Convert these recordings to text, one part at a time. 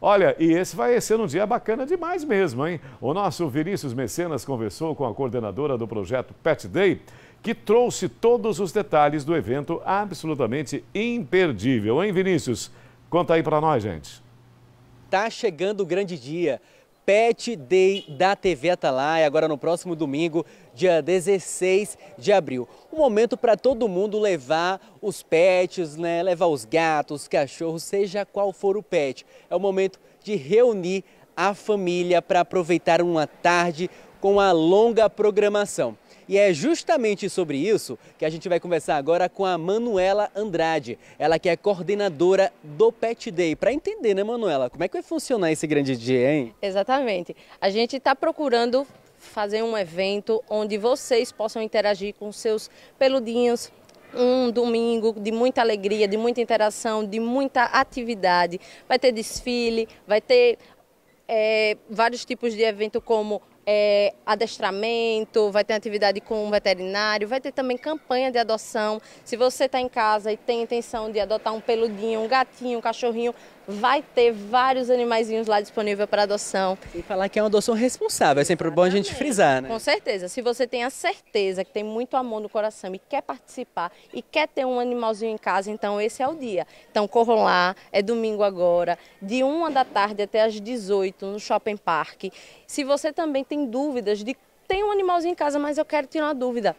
Olha, e esse vai ser um dia bacana demais mesmo, hein? O nosso Vinícius Mecenas conversou com a coordenadora do projeto Pet Day, que trouxe todos os detalhes do evento absolutamente imperdível, hein, Vinícius? Conta aí para nós, gente. Tá chegando o grande dia. Pet Day da TV Atalaia, agora no próximo domingo, dia 16 de abril. Um momento para todo mundo levar os pets, né? levar os gatos, os cachorros, seja qual for o pet. É o momento de reunir a família para aproveitar uma tarde com a longa programação. E é justamente sobre isso que a gente vai conversar agora com a Manuela Andrade, ela que é coordenadora do Pet Day. Para entender, né, Manuela, como é que vai funcionar esse grande dia, hein? Exatamente. A gente está procurando fazer um evento onde vocês possam interagir com seus peludinhos, um domingo de muita alegria, de muita interação, de muita atividade. Vai ter desfile, vai ter é, vários tipos de evento como é, adestramento, vai ter atividade com um veterinário, vai ter também campanha de adoção. Se você está em casa e tem intenção de adotar um peludinho, um gatinho, um cachorrinho, vai ter vários animaizinhos lá disponível para adoção. E falar que é uma adoção responsável, é sempre bom a gente frisar, né? Com certeza. Se você tem a certeza que tem muito amor no coração e quer participar e quer ter um animalzinho em casa, então esse é o dia. Então corram lá, é domingo agora, de 1 da tarde até as 18 no Shopping Park. Se você também tem dúvidas de tem um animalzinho em casa, mas eu quero tirar uma dúvida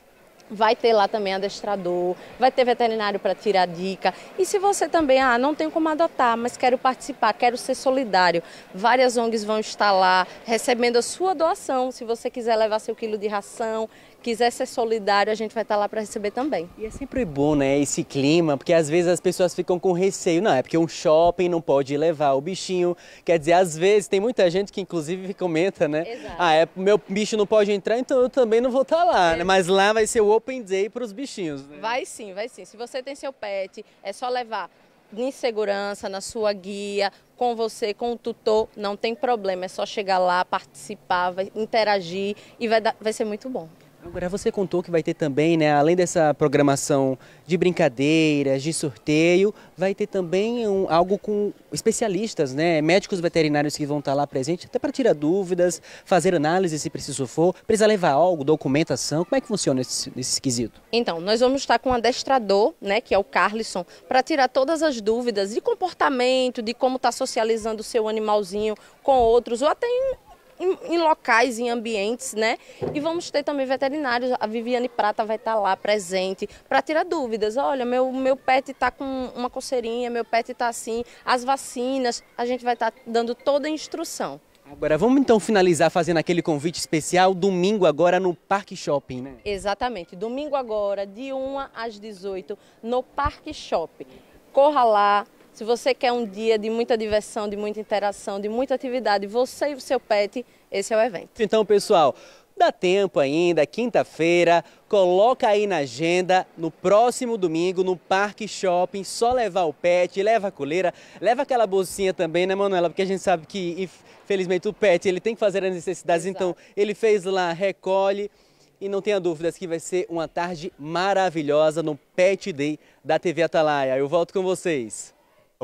Vai ter lá também adestrador, vai ter veterinário para tirar dica. E se você também, ah, não tenho como adotar, mas quero participar, quero ser solidário, várias ONGs vão estar lá recebendo a sua doação. Se você quiser levar seu quilo de ração, quiser ser solidário, a gente vai estar lá para receber também. E é sempre bom, né, esse clima, porque às vezes as pessoas ficam com receio, não, é porque um shopping não pode levar o bichinho. Quer dizer, às vezes tem muita gente que inclusive comenta, né? Exato. Ah, é, meu bicho não pode entrar, então eu também não vou estar lá, né? é. né? Mas lá vai ser o open day para os bichinhos, né? Vai sim, vai sim. Se você tem seu pet, é só levar em segurança, na sua guia, com você, com o tutor, não tem problema. É só chegar lá, participar, interagir e vai, dar, vai ser muito bom. Agora você contou que vai ter também, né, além dessa programação de brincadeiras, de sorteio, vai ter também um, algo com especialistas, né, médicos veterinários que vão estar lá presentes, até para tirar dúvidas, fazer análise se preciso for, precisa levar algo, documentação, como é que funciona esse, esquisito? quesito? Então, nós vamos estar com um adestrador, né, que é o Carlisson, para tirar todas as dúvidas de comportamento, de como está socializando o seu animalzinho com outros, ou até em em, em, locais, em ambientes, né? E vamos ter também veterinários. A Viviane Prata vai estar tá lá presente para tirar dúvidas. Olha, meu, meu pet está com uma coceirinha, meu pet está assim, as vacinas. A gente vai estar tá dando toda a instrução. Agora vamos então finalizar fazendo aquele convite especial domingo agora no Parque Shopping, né? Exatamente, domingo agora de 1 às 18 no Parque Shopping. Corra lá, se você quer um dia de muita diversão, de muita interação, de muita atividade, você e o seu pet, esse é o evento. Então, pessoal, Dá tempo ainda, quinta-feira, coloca aí na agenda, no próximo domingo, no Parque Shopping, só levar o pet, leva a coleira, leva aquela bolsinha também, né, Manuela? Porque a gente sabe que, infelizmente, o pet, ele tem que fazer as necessidades, Exato. então ele fez lá, recolhe, e não tenha dúvidas que vai ser uma tarde maravilhosa no Pet Day da TV Atalaia. Eu volto com vocês.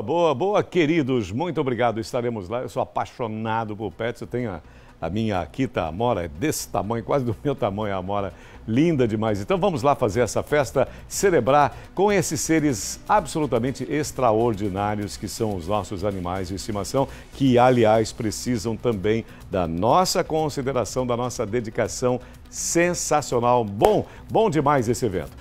Boa, boa, queridos. Muito obrigado. Estaremos lá. Eu sou apaixonado por pets. Eu tenho a, a minha Kita Amora, é desse tamanho, quase do meu tamanho a Amora. Linda demais. Então vamos lá fazer essa festa, celebrar com esses seres absolutamente extraordinários que são os nossos animais de estimação, que, aliás, precisam também da nossa consideração, da nossa dedicação sensacional. Bom, bom demais esse evento.